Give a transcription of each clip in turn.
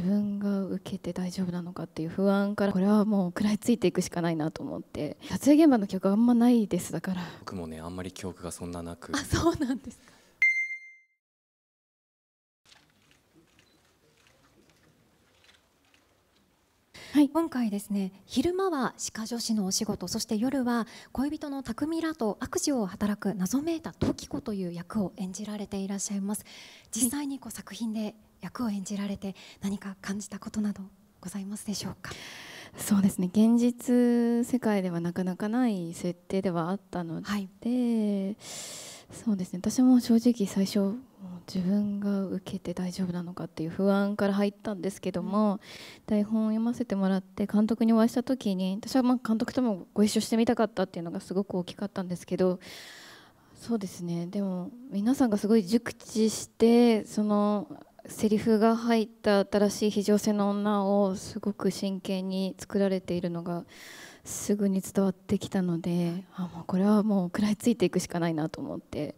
自分が受けて大丈夫なのかっていう不安からこれはもう食らいついていくしかないなと思って撮影現場の記憶あんまないですだから僕もねあんまり記憶がそんななくあそうなんですかはい、今回ですね昼間は歯科助手のお仕事そして夜は恋人の匠らと悪事を働く謎めいた時子という役を演じられていらっしゃいます実際にこう作品で役を演じられて何か感じたことなどございますでしょうかそうですね現実世界ではなかなかない設定ではあったので、はい、そうですね私も正直最初自分が受けて大丈夫なのかっていう不安から入ったんですけども、うん、台本を読ませてもらって監督にお会いした時に私はま監督ともご一緒してみたかったっていうのがすごく大きかったんですけどそうですねでも皆さんがすごい熟知してそのセリフが入った新しい「非常性の女」をすごく真剣に作られているのが。すぐに伝わってきたのであもうこれはもう食らいついていくしかないなと思って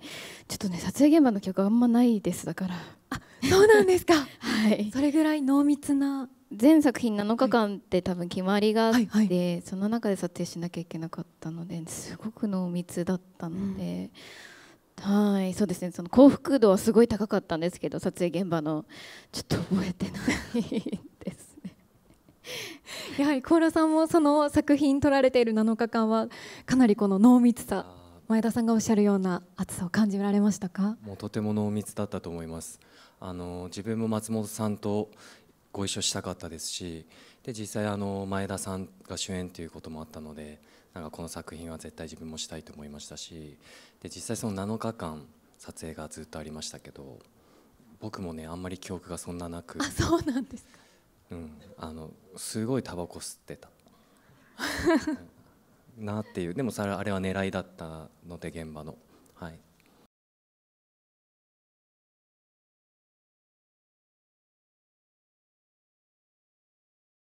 ちょっとね撮影現場の曲あんまないですだからあそうなんですか、はい、それぐらい濃密な全作品7日間って多分決まりがあって、はいはいはい、その中で撮影しなきゃいけなかったのですごく濃密だったので。うん、はいそうですねその幸福度はすごい高かったんですけど撮影現場のちょっと覚えてないやはり高浦さんもその作品撮られている7日間はかなりこの濃密さ前田さんがおっしゃるような暑さを感じられましたかもうとても濃密だったと思いますあの自分も松本さんとご一緒したかったですしで実際あの前田さんが主演ということもあったのでなんかこの作品は絶対自分もしたいと思いましたしで実際その7日間撮影がずっとありましたけど僕もねあんまり記憶がそんななくそうなんですかうんあのすごいタバコ吸ってた なっていうでもそれあれは狙いだったので現場のはい。